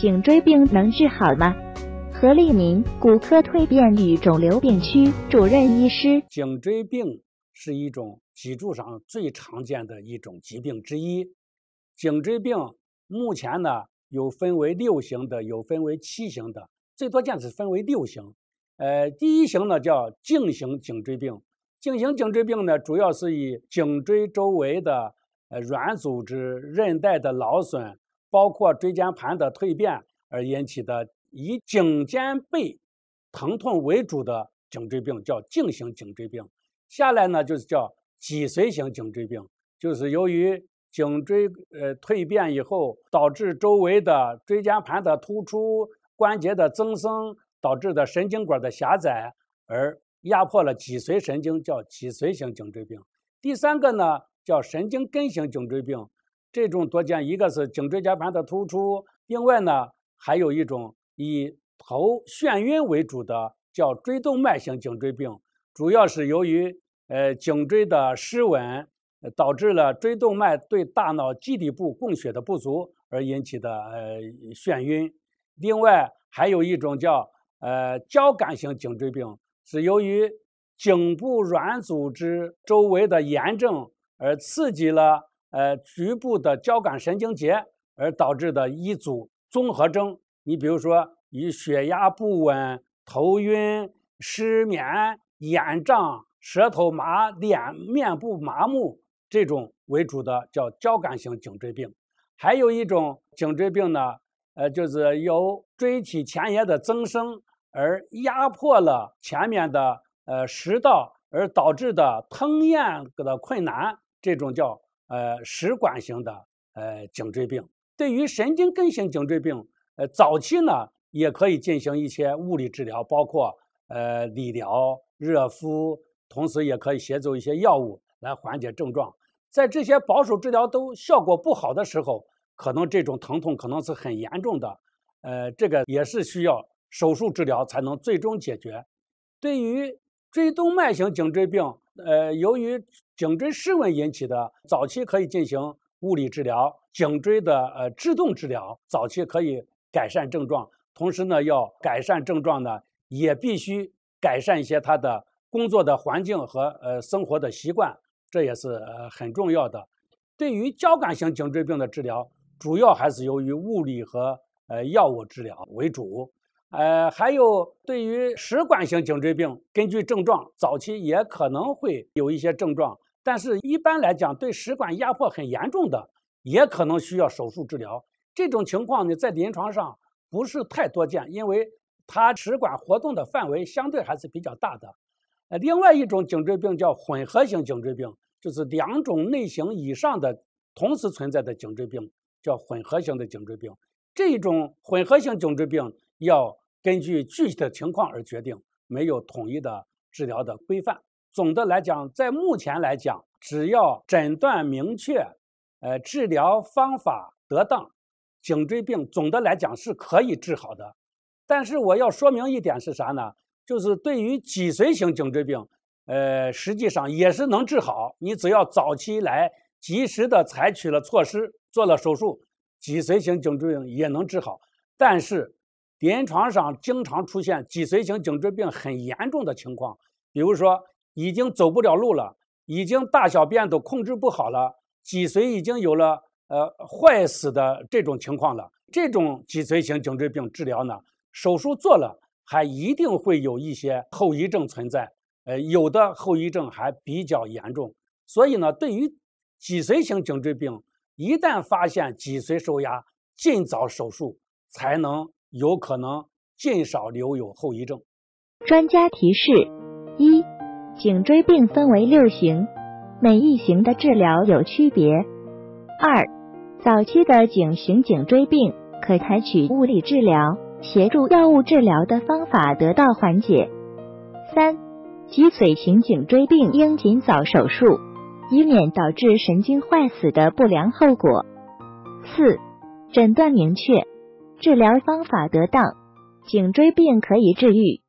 颈椎病能治好吗？何立民，骨科退变与肿瘤病区主任医师。颈椎病是一种脊柱上最常见的一种疾病之一。颈椎病目前呢，有分为六型的，有分为七型的，最多见是分为六型。呃，第一型呢叫颈型颈椎病，颈型颈椎病呢主要是以颈椎周围的呃软组织、韧带的劳损。包括椎间盘的蜕变而引起的以颈肩背疼痛为主的颈椎病，叫颈型颈椎病。下来呢就是叫脊髓型颈椎病，就是由于颈椎呃蜕变以后，导致周围的椎间盘的突出、关节的增生，导致的神经管的狭窄而压迫了脊髓神经，叫脊髓型颈椎病。第三个呢叫神经根型颈椎病。这种多见，一个是颈椎间盘的突出，另外呢，还有一种以头眩晕为主的，叫椎动脉型颈椎病，主要是由于呃颈椎的失稳导致了椎动脉对大脑基底部供血的不足而引起的呃眩晕。另外还有一种叫呃交感型颈椎病，是由于颈部软组织周围的炎症而刺激了。呃，局部的交感神经节而导致的一组综合征，你比如说以血压不稳、头晕、失眠、眼胀、舌头麻、脸面部麻木这种为主的，叫交感型颈椎病。还有一种颈椎病呢，呃，就是由椎体前叶的增生而压迫了前面的呃食道，而导致的吞咽的困难，这种叫。呃，食管型的呃颈椎病，对于神经根型颈椎病，呃，早期呢也可以进行一些物理治疗，包括呃理疗、热敷，同时也可以协助一些药物来缓解症状。在这些保守治疗都效果不好的时候，可能这种疼痛可能是很严重的，呃，这个也是需要手术治疗才能最终解决。对于椎动脉型颈椎病，呃，由于。颈椎失稳引起的早期可以进行物理治疗，颈椎的呃制动治疗，早期可以改善症状。同时呢，要改善症状呢，也必须改善一些他的工作的环境和呃生活的习惯，这也是呃很重要的。对于交感型颈椎病的治疗，主要还是由于物理和呃药物治疗为主。呃，还有对于食管型颈椎病，根据症状，早期也可能会有一些症状。但是，一般来讲，对食管压迫很严重的，也可能需要手术治疗。这种情况呢，在临床上不是太多见，因为它食管活动的范围相对还是比较大的。呃，另外一种颈椎病叫混合型颈椎病，就是两种类型以上的同时存在的颈椎病，叫混合型的颈椎病。这种混合型颈椎病要根据具体的情况而决定，没有统一的治疗的规范。总的来讲，在目前来讲，只要诊断明确，呃，治疗方法得当，颈椎病总的来讲是可以治好的。但是我要说明一点是啥呢？就是对于脊髓型颈椎病，呃，实际上也是能治好。你只要早期来及时的采取了措施，做了手术，脊髓型颈椎病也能治好。但是，临床上经常出现脊髓型颈椎病很严重的情况，比如说。已经走不了路了，已经大小便都控制不好了，脊髓已经有了呃坏死的这种情况了。这种脊髓型颈椎病治疗呢，手术做了还一定会有一些后遗症存在，呃，有的后遗症还比较严重。所以呢，对于脊髓型颈椎病，一旦发现脊髓受压，尽早手术才能有可能尽少留有后遗症。专家提示。颈椎病分为六型，每一型的治疗有区别。二，早期的颈型颈椎病可采取物理治疗，协助药物治疗的方法得到缓解。三，脊髓型颈椎病应尽早手术，以免导致神经坏死的不良后果。四，诊断明确，治疗方法得当，颈椎病可以治愈。